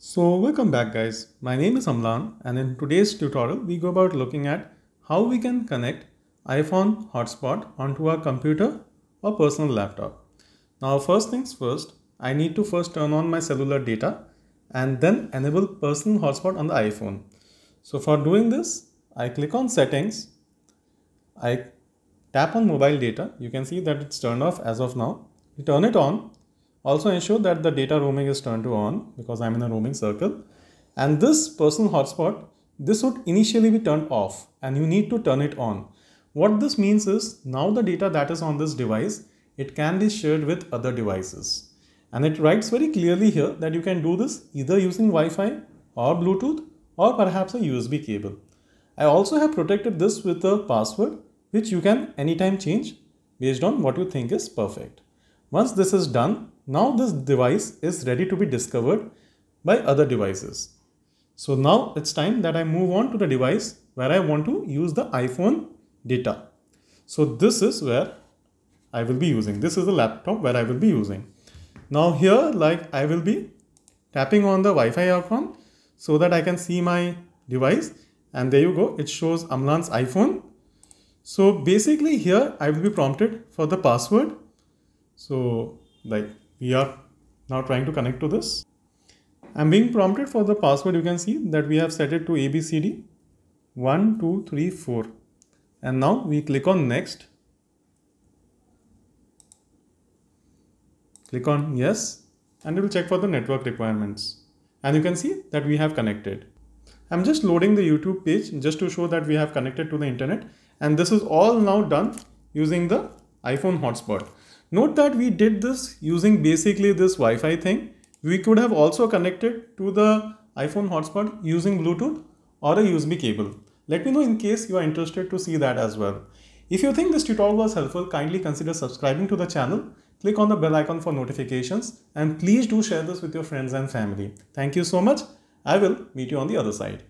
So welcome back guys, my name is Amlan and in today's tutorial we go about looking at how we can connect iPhone hotspot onto our computer or personal laptop. Now first things first, I need to first turn on my cellular data and then enable personal hotspot on the iPhone. So for doing this, I click on settings, I tap on mobile data, you can see that it's turned off as of now. You turn it on also ensure that the data roaming is turned to on because I'm in a roaming circle. And this personal hotspot, this would initially be turned off and you need to turn it on. What this means is now the data that is on this device, it can be shared with other devices. And it writes very clearly here that you can do this either using Wi-Fi or Bluetooth or perhaps a USB cable. I also have protected this with a password which you can anytime change based on what you think is perfect. Once this is done, now this device is ready to be discovered by other devices. So now it's time that I move on to the device where I want to use the iPhone data. So this is where I will be using. This is the laptop where I will be using. Now here like I will be tapping on the Wi-Fi icon so that I can see my device and there you go it shows Amlan's iPhone. So basically here I will be prompted for the password so like we are now trying to connect to this. I'm being prompted for the password. You can see that we have set it to ABCD 1, 2, 3, 4. And now we click on next. Click on yes and it will check for the network requirements. And you can see that we have connected. I'm just loading the YouTube page just to show that we have connected to the internet. And this is all now done using the iPhone hotspot. Note that we did this using basically this Wi-Fi thing. We could have also connected to the iPhone hotspot using Bluetooth or a USB cable. Let me know in case you are interested to see that as well. If you think this tutorial was helpful, kindly consider subscribing to the channel. Click on the bell icon for notifications and please do share this with your friends and family. Thank you so much. I will meet you on the other side.